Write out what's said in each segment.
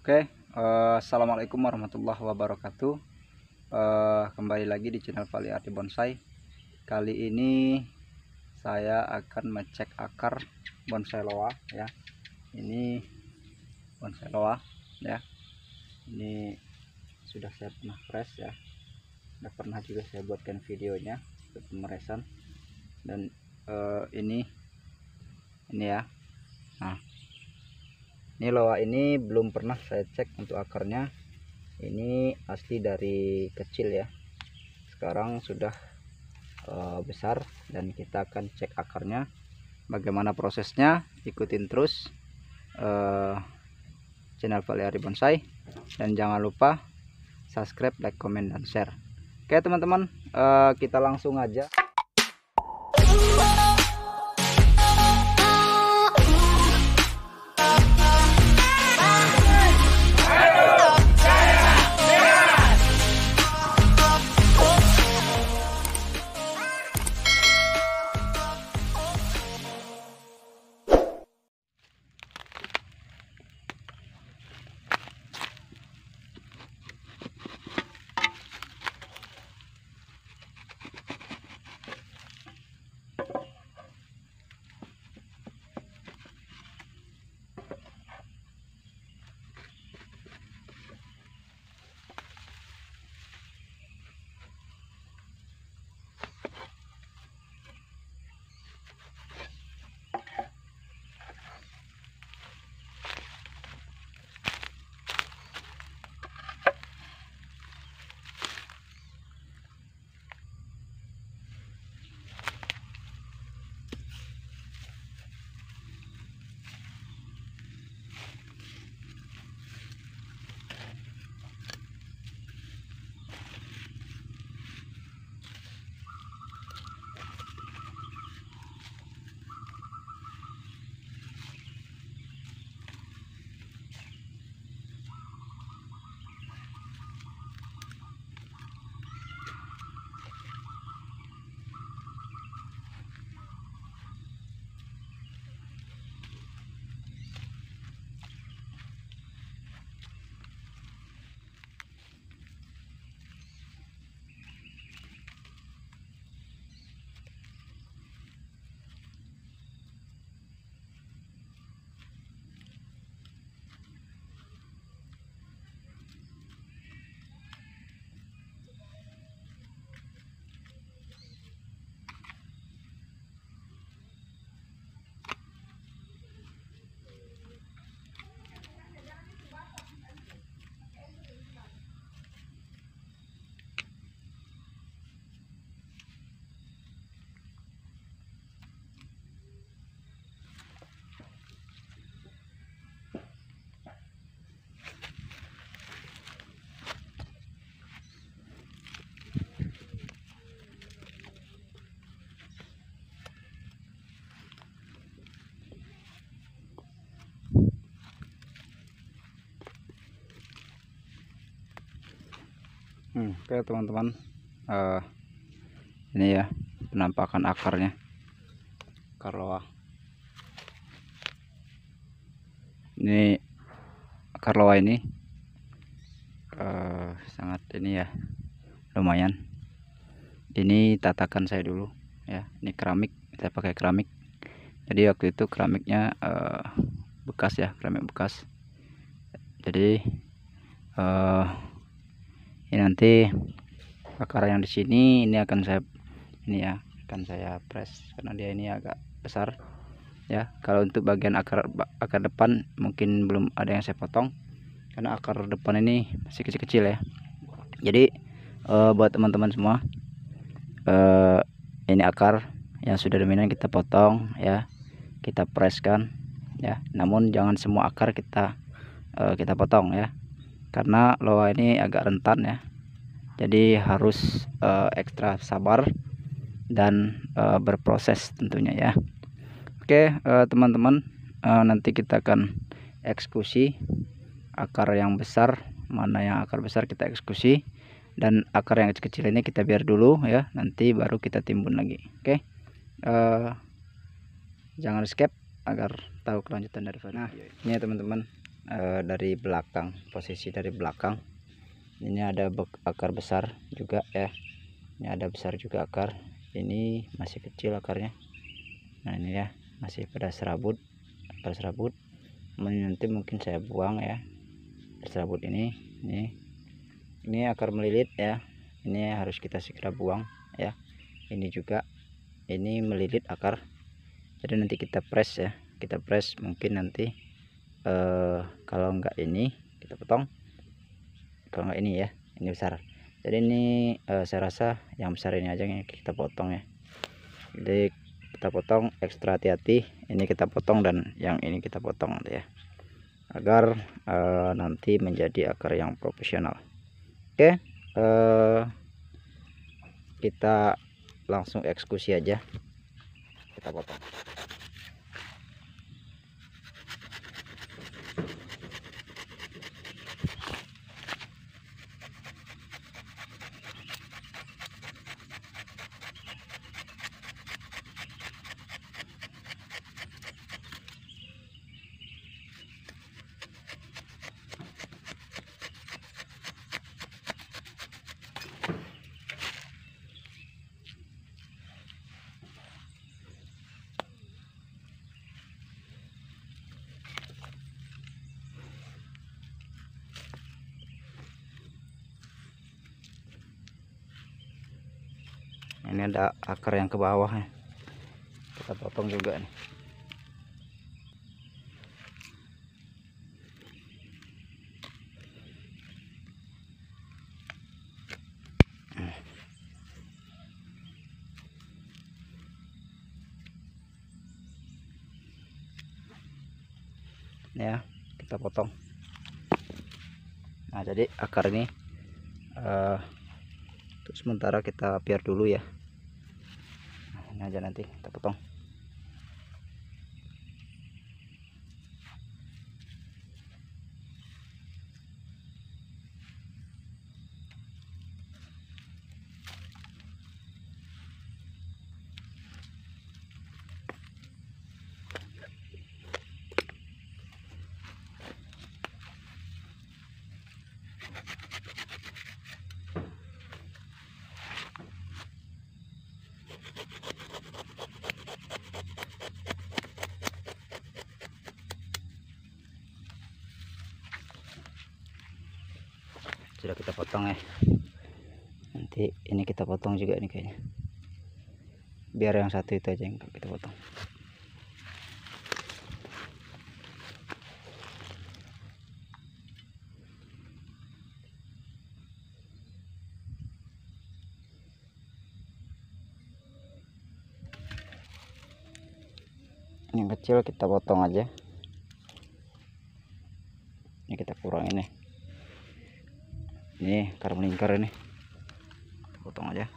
Oke, okay, uh, eh, assalamualaikum warahmatullahi wabarakatuh. Uh, kembali lagi di channel Vali Arti Bonsai. Kali ini saya akan mengecek akar bonsai loa ya. Ini bonsai loa ya. Ini sudah saya pernah press ya. Sudah pernah juga saya buatkan videonya untuk pemeresan dan uh, ini ini ya. Nah, ini loa ini belum pernah saya cek untuk akarnya ini asli dari kecil ya sekarang sudah uh, besar dan kita akan cek akarnya bagaimana prosesnya ikutin terus uh, channel Valeari Bonsai dan jangan lupa subscribe like comment dan share oke teman-teman uh, kita langsung aja Hmm, oke teman-teman uh, ini ya penampakan akarnya loa ini akar loa ini uh, sangat ini ya lumayan ini tatakan saya dulu ya ini keramik saya pakai keramik jadi waktu itu keramiknya uh, bekas ya keramik bekas jadi uh, ini ya, nanti akar yang di sini ini akan saya ini ya akan saya press karena dia ini agak besar ya kalau untuk bagian akar akar depan mungkin belum ada yang saya potong karena akar depan ini masih kecil-kecil ya jadi uh, buat teman-teman semua uh, ini akar yang sudah dominan kita potong ya kita presskan ya namun jangan semua akar kita uh, kita potong ya karena loa ini agak rentan ya jadi harus uh, ekstra sabar dan uh, berproses tentunya ya oke uh, teman-teman uh, nanti kita akan eksekusi akar yang besar mana yang akar besar kita eksekusi dan akar yang kecil kecil ini kita biar dulu ya nanti baru kita timbun lagi oke uh, jangan skip agar tahu kelanjutan dari nah ini ya teman-teman uh, dari belakang posisi dari belakang ini ada akar besar juga ya ini ada besar juga akar ini masih kecil akarnya nah ini ya masih pada serabut pada serabut nanti mungkin saya buang ya serabut ini ini ini akar melilit ya ini harus kita segera buang ya ini juga ini melilit akar jadi nanti kita press ya kita press mungkin nanti eh, kalau enggak ini kita potong kalau nggak ini ya ini besar jadi ini uh, saya rasa yang besar ini aja yang kita potong ya jadi kita potong ekstra hati-hati ini kita potong dan yang ini kita potong ya agar uh, nanti menjadi akar yang profesional oke uh, kita langsung eksekusi aja kita potong ini ada akar yang ke bawah ya. kita potong juga nih ya kita potong nah jadi akar ini uh, untuk sementara kita biar dulu ya ini aja nanti kita potong sudah kita potong ya nanti ini kita potong juga nih kayaknya biar yang satu itu aja yang kita potong yang kecil kita potong aja ini karung lingkar ini potong aja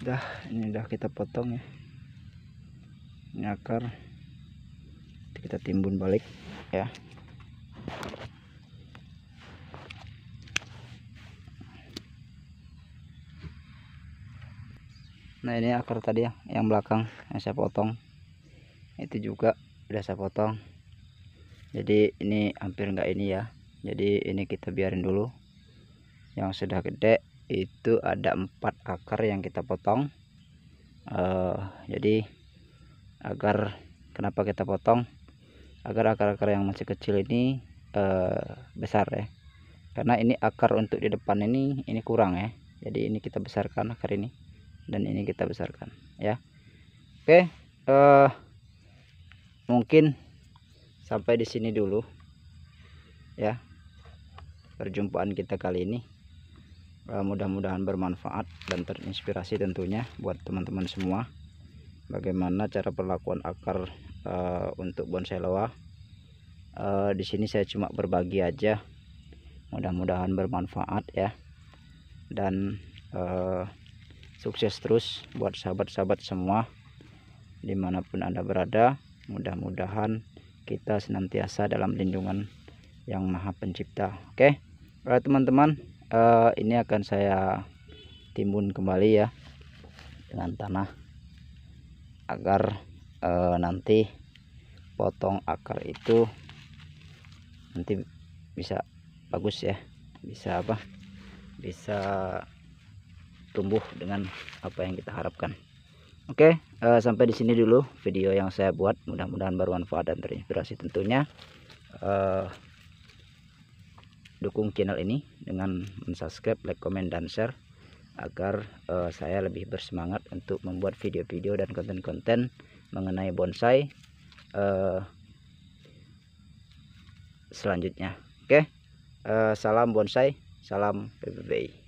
dah ini udah kita potong ya ini akar kita timbun balik ya nah ini akar tadi ya yang belakang yang saya potong itu juga udah saya potong jadi ini hampir enggak ini ya jadi ini kita biarin dulu yang sudah gede itu ada empat akar yang kita potong uh, jadi agar kenapa kita potong agar akar-akar yang masih kecil ini uh, besar ya karena ini akar untuk di depan ini ini kurang ya jadi ini kita besarkan akar ini dan ini kita besarkan ya oke uh, mungkin sampai di sini dulu ya perjumpaan kita kali ini Eh, mudah-mudahan bermanfaat dan terinspirasi tentunya buat teman-teman semua bagaimana cara perlakuan akar uh, untuk bonsai loa uh, eh, di sini saya cuma berbagi aja mudah-mudahan bermanfaat ya dan uh, sukses terus buat sahabat-sahabat semua dimanapun anda berada mudah-mudahan kita senantiasa dalam lindungan yang maha pencipta oke okay? teman-teman uh, ini akan saya timbun kembali ya dengan tanah agar uh, nanti potong akar itu nanti bisa bagus ya bisa apa bisa tumbuh dengan apa yang kita harapkan Oke, okay, uh, eh, sampai di sini dulu video yang saya buat. Mudah-mudahan bermanfaat dan terinspirasi tentunya. Uh, dukung channel ini dengan subscribe, like, komen, dan share agar uh, saya lebih bersemangat untuk membuat video-video dan konten-konten mengenai bonsai uh, selanjutnya. Oke, okay? uh, eh, salam bonsai, salam PBBI.